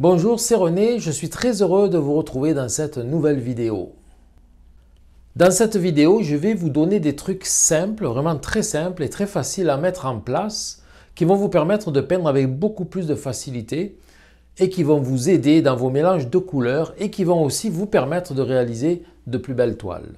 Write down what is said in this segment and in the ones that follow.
Bonjour, c'est René, je suis très heureux de vous retrouver dans cette nouvelle vidéo. Dans cette vidéo, je vais vous donner des trucs simples, vraiment très simples et très faciles à mettre en place, qui vont vous permettre de peindre avec beaucoup plus de facilité et qui vont vous aider dans vos mélanges de couleurs et qui vont aussi vous permettre de réaliser de plus belles toiles.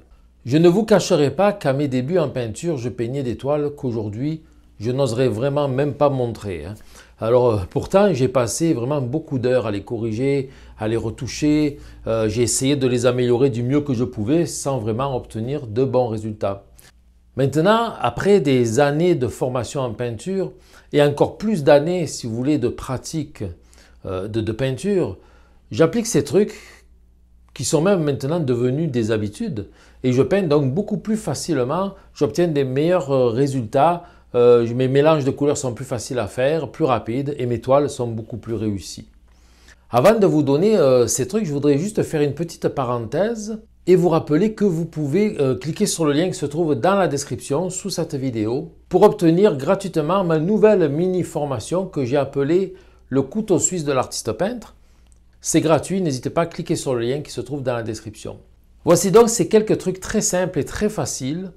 Je ne vous cacherai pas qu'à mes débuts en peinture, je peignais des toiles qu'aujourd'hui je n'oserais vraiment même pas montrer. Hein. Alors euh, pourtant, j'ai passé vraiment beaucoup d'heures à les corriger, à les retoucher. Euh, j'ai essayé de les améliorer du mieux que je pouvais sans vraiment obtenir de bons résultats. Maintenant, après des années de formation en peinture et encore plus d'années, si vous voulez, de pratique euh, de, de, peinture, j'applique ces trucs qui sont même maintenant devenus des habitudes et je peins donc beaucoup plus facilement. J'obtiens des meilleurs résultats euh, mes mélanges de couleurs sont plus faciles à faire, plus rapides et mes toiles sont beaucoup plus réussies. Avant de vous donner euh, ces trucs, je voudrais juste faire une petite parenthèse et vous rappeler que vous pouvez euh, cliquer sur le lien qui se trouve dans la description sous cette vidéo pour obtenir gratuitement ma nouvelle mini formation que j'ai appelée le couteau suisse de l'artiste peintre. C'est gratuit, n'hésitez pas à cliquer sur le lien qui se trouve dans la description. Voici donc ces quelques trucs très simples et très faciles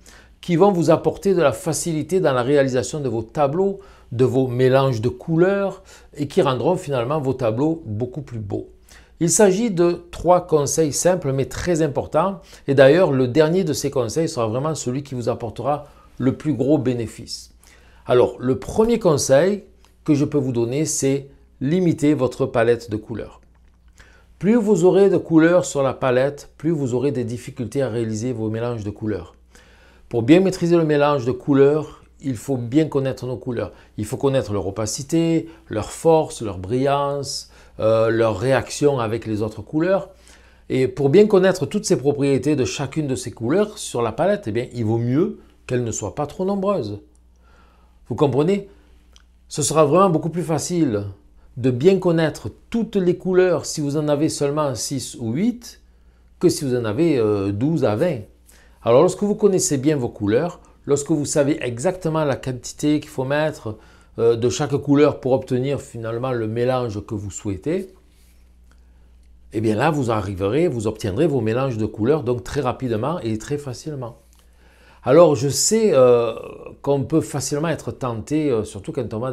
qui vont vous apporter de la facilité dans la réalisation de vos tableaux, de vos mélanges de couleurs et qui rendront finalement vos tableaux beaucoup plus beaux. Il s'agit de trois conseils simples mais très importants et d'ailleurs le dernier de ces conseils sera vraiment celui qui vous apportera le plus gros bénéfice. Alors le premier conseil que je peux vous donner c'est limiter votre palette de couleurs. Plus vous aurez de couleurs sur la palette, plus vous aurez des difficultés à réaliser vos mélanges de couleurs. Pour bien maîtriser le mélange de couleurs, il faut bien connaître nos couleurs. Il faut connaître leur opacité, leur force, leur brillance, euh, leur réaction avec les autres couleurs. Et pour bien connaître toutes ces propriétés de chacune de ces couleurs sur la palette, eh bien, il vaut mieux qu'elles ne soient pas trop nombreuses. Vous comprenez Ce sera vraiment beaucoup plus facile de bien connaître toutes les couleurs si vous en avez seulement 6 ou 8 que si vous en avez 12 euh, à 20. Alors lorsque vous connaissez bien vos couleurs, lorsque vous savez exactement la quantité qu'il faut mettre euh, de chaque couleur pour obtenir finalement le mélange que vous souhaitez, et eh bien là vous arriverez, vous obtiendrez vos mélanges de couleurs donc très rapidement et très facilement. Alors je sais euh, qu'on peut facilement être tenté, euh, surtout quand on va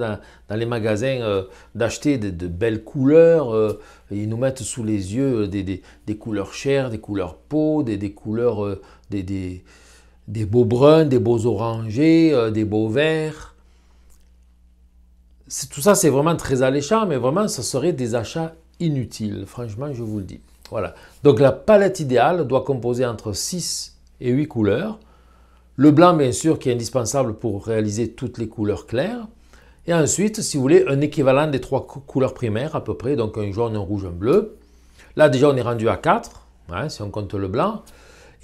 dans, les magasins, euh, d'acheter de, belles couleurs. ils nous mettent sous les yeux des, couleurs chères, des couleurs peau, des, couleurs, des, beaux bruns, des beaux orangés, des beaux verts. Tout ça, c'est vraiment très alléchant, mais vraiment, ce serait des achats inutiles, franchement, je vous le dis. Voilà. Donc la palette idéale doit composer entre 6 et 8 couleurs. Le blanc, bien sûr, qui est indispensable pour réaliser toutes les couleurs claires. Et ensuite, si vous voulez, un équivalent des trois couleurs primaires à peu près, donc un jaune, un rouge, un bleu. Là, déjà, on est rendu à 4, hein, si on compte le blanc.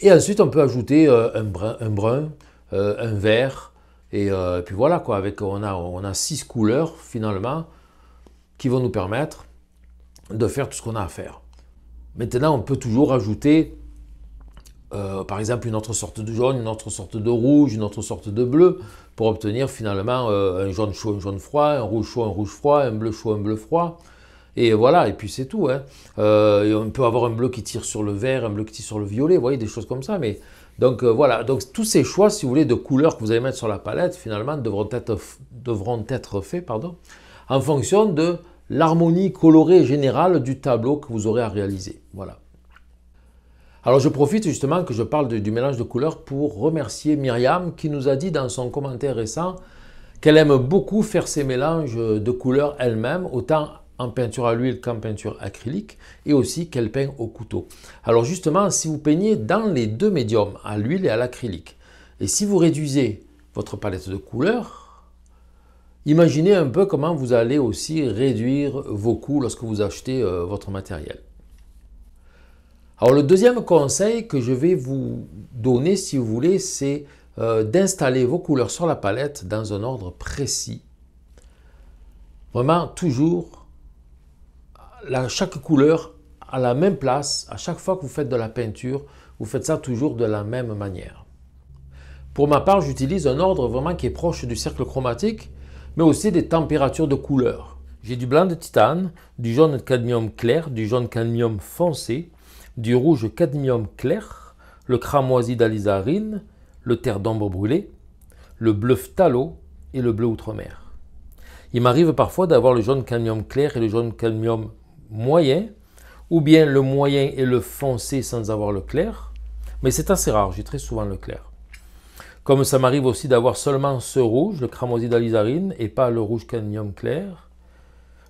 Et ensuite, on peut ajouter euh, un brun, un, euh, vert. Euh, et, puis voilà, quoi, avec, on a six couleurs, finalement, qui vont nous permettre de faire tout ce qu'on a à faire. Maintenant, on peut toujours ajouter euh, par exemple une autre sorte de jaune, une autre sorte de rouge, une autre sorte de bleu, pour obtenir finalement euh, un jaune chaud, un jaune froid, un rouge chaud, un rouge froid, un bleu chaud, un bleu froid. Et voilà, et puis c'est tout. Hein. Euh, on peut avoir un bleu qui tire sur le vert, un bleu qui tire sur le violet, vous voyez, des choses comme ça. Mais donc voilà, donc tous ces choix, si vous voulez, de couleurs que vous allez mettre sur la palette, finalement, devront être, devront être faits pardon, en fonction de l'harmonie colorée générale du tableau que vous aurez à réaliser. Voilà. Alors je profite justement que je parle du mélange de couleurs pour remercier Myriam qui nous a dit dans son commentaire récent qu'elle aime beaucoup faire ses mélanges de couleurs elle-même, autant en peinture à l'huile qu'en peinture acrylique, et aussi qu'elle peint au couteau. Alors justement, si vous peignez dans les deux médiums, à l'huile et à l'acrylique, et si vous réduisez votre palette de couleurs, imaginez un peu comment vous allez aussi réduire vos coûts lorsque vous achetez euh, votre matériel. Alors le deuxième conseil que je vais vous donner, si vous voulez, c'est euh, d'installer vos couleurs sur la palette dans un ordre précis. Vraiment, toujours, chaque couleur à la même place, à chaque fois que vous faites de la peinture, vous faites ça toujours de la même manière. Pour ma part, j'utilise un ordre vraiment qui est proche du cercle chromatique, mais aussi des températures de couleurs. J'ai du blanc de titane, du jaune de cadmium clair, du jaune cadmium foncé, du rouge cadmium clair, le cramoisi d'alizarine, le terre d'ombre brûlé, le bleu phtalo et le bleu outre-mer. Il m'arrive parfois d'avoir le jaune cadmium clair et le jaune cadmium moyen, ou bien le moyen et le foncé sans avoir le clair, mais c'est assez rare, j'ai très souvent le clair. Comme ça m'arrive aussi d'avoir seulement ce rouge, le cramoisi d'alizarine, et pas le rouge cadmium clair,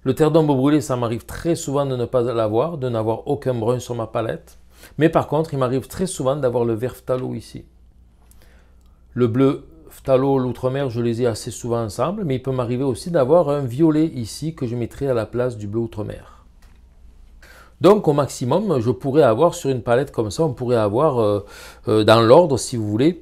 le terre d'ombre brûlée, ça m'arrive très souvent de ne pas l'avoir, de n'avoir aucun brun sur ma palette. Mais par contre, il m'arrive très souvent d'avoir le vert phtalo ici. Le bleu phtalo, l'outre-mer, je les ai assez souvent ensemble, mais il peut m'arriver aussi d'avoir un violet ici que je mettrai à la place du bleu outre-mer. Donc au maximum, je pourrais avoir sur une palette comme ça, on pourrait avoir euh, euh, dans l'ordre, si vous voulez,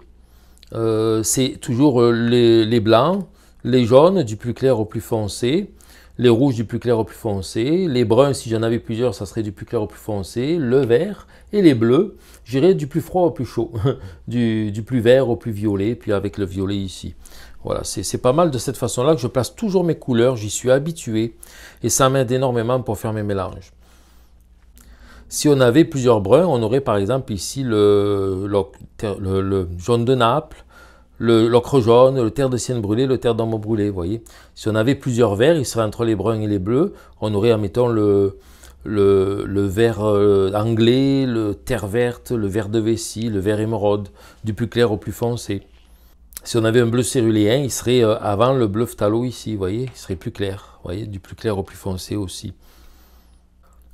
euh, c'est toujours les, blancs, les jaunes, du plus clair au plus foncé, les rouges du plus clair au plus foncé, les bruns, si j'en avais plusieurs, ça serait du plus clair au plus foncé, le vert et les bleus, j'irais du plus froid au plus chaud, du, plus vert au plus violet, puis avec le violet ici. Voilà, c'est pas mal de cette façon-là que je place toujours mes couleurs, j'y suis habitué et ça m'aide énormément pour faire mes mélanges. Si on avait plusieurs bruns, on aurait par exemple ici le, le jaune de Naples, L'ocre jaune, le terre de sienne brûlée, le terre d'ambre brûlé, vous voyez. Si on avait plusieurs verts, il serait entre les bruns et les bleus. On aurait, admettons, le, le, le vert euh, anglais, le terre verte, le vert de vessie, le vert émeraude, du plus clair au plus foncé. Si on avait un bleu céruléen, il serait euh, avant le bleu phtalo ici, vous voyez, il serait plus clair, voyez, du plus clair au plus foncé aussi.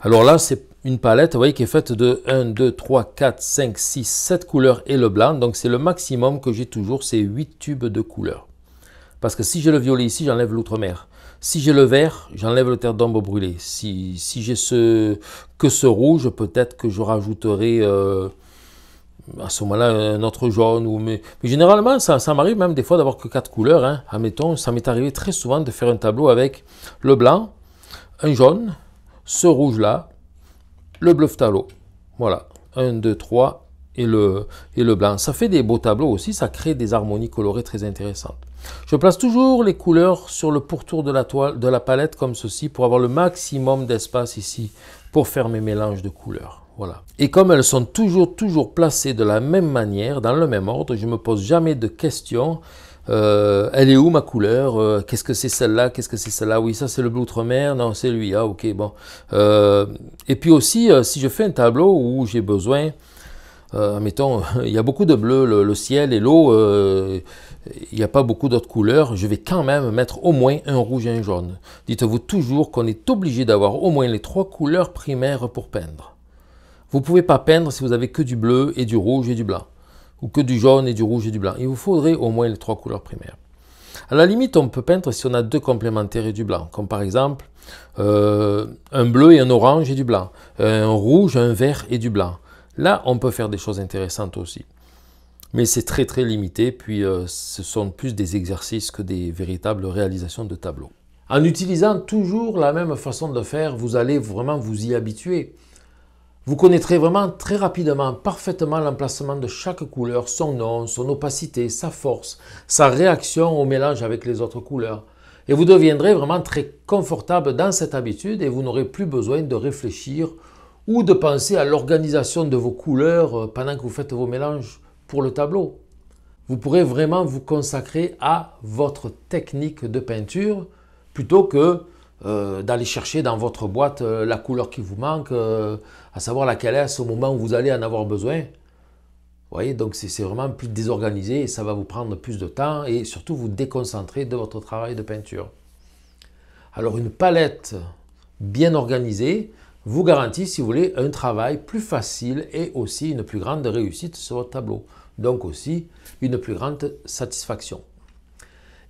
Alors là, c'est une palette vous voyez, qui est faite de 1, 2, 3, 4, 5, 6, 7 couleurs et le blanc. Donc c'est le maximum que j'ai toujours, c'est 8 tubes de couleurs. Parce que si j'ai le violet ici, j'enlève l'outre-mer. Si j'ai le vert, j'enlève le terre d'ombre brûlée. Si, si j'ai ce, que ce rouge, peut-être que je rajouterai euh, à ce moment-là un autre jaune. Ou, mais, généralement, ça, m'arrive même des fois d'avoir que 4 couleurs. Hein. Admettons, ça m'est arrivé très souvent de faire un tableau avec le blanc, un jaune, ce rouge-là, le bluff tableau. Voilà, 1, 2, 3 et le, et le blanc. Ça fait des beaux tableaux aussi, ça crée des harmonies colorées très intéressantes. Je place toujours les couleurs sur le pourtour de la, toile, de la palette comme ceci pour avoir le maximum d'espace ici pour faire mes mélanges de couleurs. Voilà. Et comme elles sont toujours, toujours placées de la même manière, dans le même ordre, je ne me pose jamais de questions euh, elle est où ma couleur euh, Qu'est-ce que c'est celle-là Qu'est-ce que c'est celle-là Oui, ça c'est le bleu outre-mer. Non, c'est lui. Ah, ok, bon. Euh, et puis aussi, si je fais un tableau où j'ai besoin, mettons, il y a beaucoup de bleu, le, ciel et l'eau, il n'y a pas beaucoup d'autres couleurs, je vais quand même mettre au moins un rouge et un jaune. Dites-vous toujours qu'on est obligé d'avoir au moins les trois couleurs primaires pour peindre. Vous ne pouvez pas peindre si vous avez que du bleu et du rouge et du blanc ou que du jaune et du rouge et du blanc. Il vous faudrait au moins les trois couleurs primaires. À la limite, on peut peindre si on a deux complémentaires et du blanc, comme par exemple euh, un bleu et un orange et du blanc, euh, un rouge, un vert et du blanc. Là, on peut faire des choses intéressantes aussi. Mais c'est très très limité, puis euh, ce sont plus des exercices que des véritables réalisations de tableaux. En utilisant toujours la même façon de faire, vous allez vraiment vous y habituer. Vous connaîtrez vraiment très rapidement, parfaitement l'emplacement de chaque couleur, son nom, son opacité, sa force, sa réaction au mélange avec les autres couleurs. Et vous deviendrez vraiment très confortable dans cette habitude et vous n'aurez plus besoin de réfléchir ou de penser à l'organisation de vos couleurs euh, pendant que vous faites vos mélanges pour le tableau. Vous pourrez vraiment vous consacrer à votre technique de peinture plutôt que euh, d'aller chercher dans votre boîte euh, la couleur qui vous manque, euh, à savoir laquelle est à ce moment où vous allez en avoir besoin. Vous voyez, donc c'est vraiment plus désorganisé et ça va vous prendre plus de temps et surtout vous déconcentrer de votre travail de peinture. Alors une palette bien organisée vous garantit, si vous voulez, un travail plus facile et aussi une plus grande réussite sur votre tableau. Donc aussi une plus grande satisfaction.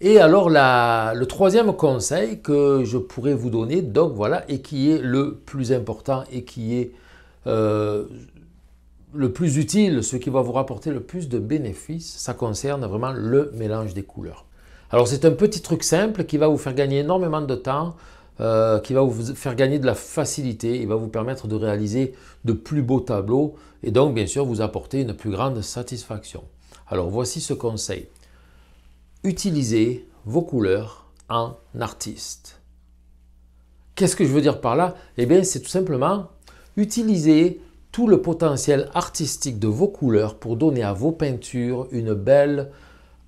Et alors le troisième conseil que je pourrais vous donner, donc voilà, et qui est le plus important et qui est euh, le plus utile, ce qui va vous rapporter le plus de bénéfices, ça concerne vraiment le mélange des couleurs. Alors c'est un petit truc simple qui va vous faire gagner énormément de temps, euh, qui va vous faire gagner de la facilité, il va vous permettre de réaliser de plus beaux tableaux et donc bien sûr vous apporter une plus grande satisfaction. Alors voici ce conseil. Utilisez vos couleurs en artiste. Qu'est-ce que je veux dire par là Eh bien, c'est tout simplement utiliser tout le potentiel artistique de vos couleurs pour donner à vos peintures une belle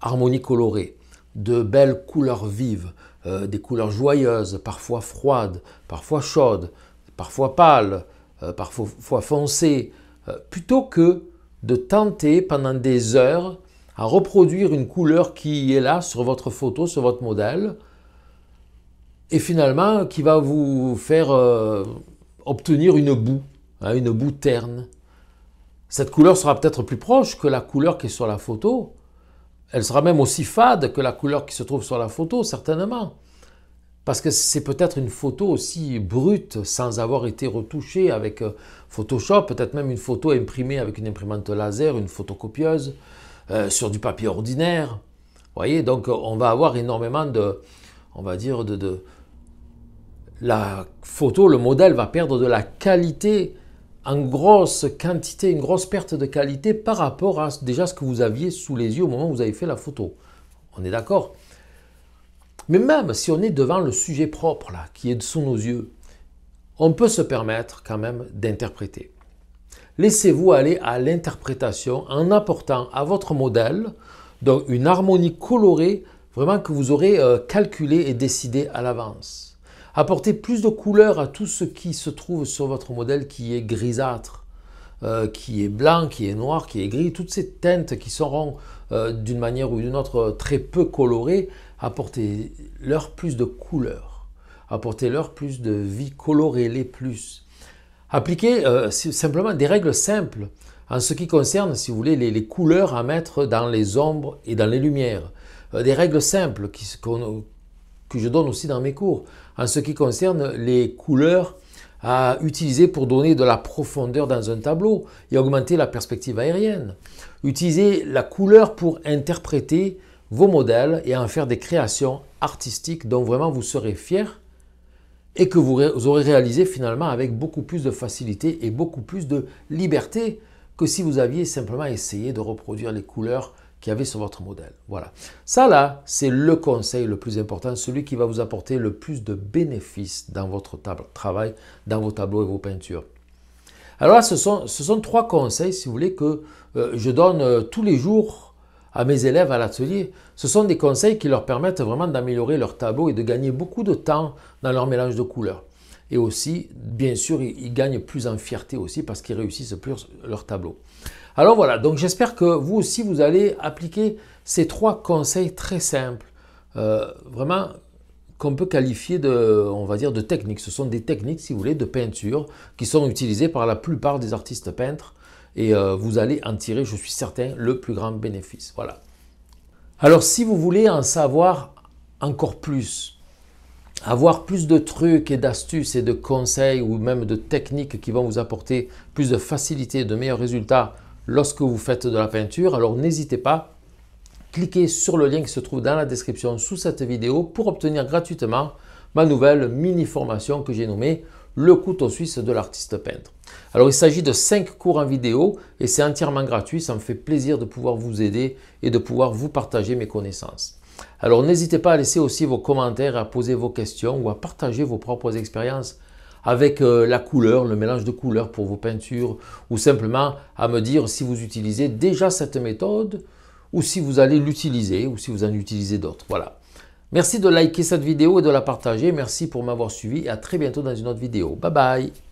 harmonie colorée, de belles couleurs vives, euh, des couleurs joyeuses, parfois froides, parfois chaudes, parfois pâles, euh, parfois foncées, euh, plutôt que de tenter pendant des heures à reproduire une couleur qui est là sur votre photo, sur votre modèle, et finalement qui va vous faire euh, obtenir une boue, hein, une boue terne. Cette couleur sera peut-être plus proche que la couleur qui est sur la photo. Elle sera même aussi fade que la couleur qui se trouve sur la photo, certainement. Parce que c'est peut-être une photo aussi brute, sans avoir été retouchée avec euh, Photoshop, peut-être même une photo imprimée avec une imprimante laser, une photocopieuse. Euh, sur du papier ordinaire. voyez, donc euh, on va avoir énormément de, on va dire, de, de... La photo, le modèle va perdre de la qualité en grosse quantité, une grosse perte de qualité par rapport à déjà ce que vous aviez sous les yeux au moment où vous avez fait la photo. On est d'accord Mais même si on est devant le sujet propre, là, qui est sous nos yeux, on peut se permettre quand même d'interpréter laissez-vous aller à l'interprétation en apportant à votre modèle donc une harmonie colorée vraiment que vous aurez euh, calculée et décidée à l'avance. Apportez plus de couleurs à tout ce qui se trouve sur votre modèle qui est grisâtre, euh, qui est blanc, qui est noir, qui est gris, toutes ces teintes qui seront euh, d'une manière ou d'une autre très peu colorées, apportez-leur plus de couleurs, apportez-leur plus de vie, colorez-les plus. Appliquer euh, simplement des règles simples en ce qui concerne, si vous voulez, les, couleurs à mettre dans les ombres et dans les lumières. Euh, des règles simples que je donne aussi dans mes cours en ce qui concerne les couleurs à utiliser pour donner de la profondeur dans un tableau et augmenter la perspective aérienne. Utilisez la couleur pour interpréter vos modèles et en faire des créations artistiques dont vraiment vous serez fiers et que vous, aurez réalisé finalement avec beaucoup plus de facilité et beaucoup plus de liberté que si vous aviez simplement essayé de reproduire les couleurs qu'il y avait sur votre modèle. Voilà. Ça là, c'est le conseil le plus important, celui qui va vous apporter le plus de bénéfices dans votre travail, dans vos tableaux et vos peintures. Alors là, ce sont, trois conseils, si vous voulez, que euh, je donne euh, tous les jours à mes élèves à l'atelier. Ce sont des conseils qui leur permettent vraiment d'améliorer leur tableau et de gagner beaucoup de temps dans leur mélange de couleurs. Et aussi, bien sûr, ils gagnent plus en fierté aussi parce qu'ils réussissent plus leur tableau. Alors voilà, donc j'espère que vous aussi, vous allez appliquer ces trois conseils très simples, euh, vraiment qu'on peut qualifier de, on va dire, de techniques. Ce sont des techniques, si vous voulez, de peinture qui sont utilisées par la plupart des artistes peintres et euh, vous allez en tirer, je suis certain, le plus grand bénéfice. Voilà. Alors si vous voulez en savoir encore plus, avoir plus de trucs et d'astuces et de conseils ou même de techniques qui vont vous apporter plus de facilité, et de meilleurs résultats lorsque vous faites de la peinture, alors n'hésitez pas, cliquez sur le lien qui se trouve dans la description sous cette vidéo pour obtenir gratuitement ma nouvelle mini formation que j'ai nommée le couteau suisse de l'artiste peintre. Alors il s'agit de cinq cours en vidéo et c'est entièrement gratuit, ça me fait plaisir de pouvoir vous aider et de pouvoir vous partager mes connaissances. Alors n'hésitez pas à laisser aussi vos commentaires, à poser vos questions ou à partager vos propres expériences avec euh, la couleur, le mélange de couleurs pour vos peintures ou simplement à me dire si vous utilisez déjà cette méthode ou si vous allez l'utiliser ou si vous en utilisez d'autres. Voilà. Merci de liker cette vidéo et de la partager. Merci pour m'avoir suivi et à très bientôt dans une autre vidéo. Bye bye